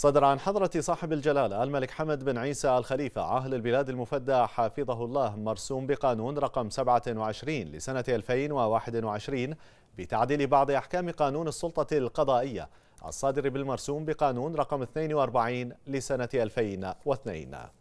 صدر عن حضرة صاحب الجلالة الملك حمد بن عيسى الخليفة عاهل البلاد المفدى حافظه الله مرسوم بقانون رقم 27 لسنة 2021 بتعديل بعض أحكام قانون السلطة القضائية الصادر بالمرسوم بقانون رقم 42 لسنة 2002